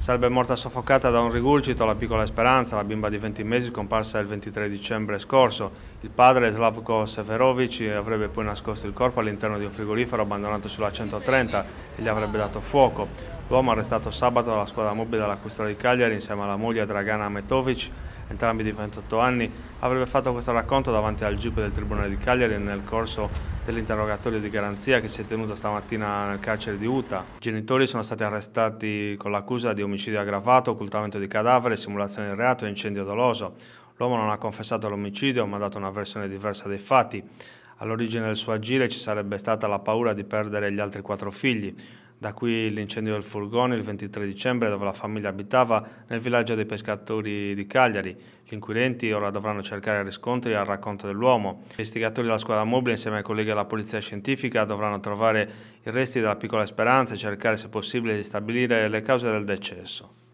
Sarebbe morta soffocata da un rigurgito la piccola Speranza, la bimba di 20 mesi scomparsa il 23 dicembre scorso. Il padre, Slavko Severovic avrebbe poi nascosto il corpo all'interno di un frigorifero abbandonato sulla 130 e gli avrebbe dato fuoco. L'uomo arrestato sabato dalla squadra mobile della Custodia di Cagliari insieme alla moglie Dragana Ametovic, entrambi di 28 anni, avrebbe fatto questo racconto davanti al GIP del Tribunale di Cagliari nel corso dell'interrogatorio di garanzia che si è tenuto stamattina nel carcere di Utah. I genitori sono stati arrestati con l'accusa di omicidio aggravato, occultamento di cadavere, simulazione di reato e incendio doloso. L'uomo non ha confessato l'omicidio ma ha dato una versione diversa dei fatti. All'origine del suo agire ci sarebbe stata la paura di perdere gli altri quattro figli. Da qui l'incendio del furgone il 23 dicembre dove la famiglia abitava nel villaggio dei pescatori di Cagliari. Gli inquirenti ora dovranno cercare riscontri al racconto dell'uomo. Gli investigatori della squadra mobile insieme ai colleghi della polizia scientifica dovranno trovare i resti della piccola speranza e cercare se possibile di stabilire le cause del decesso.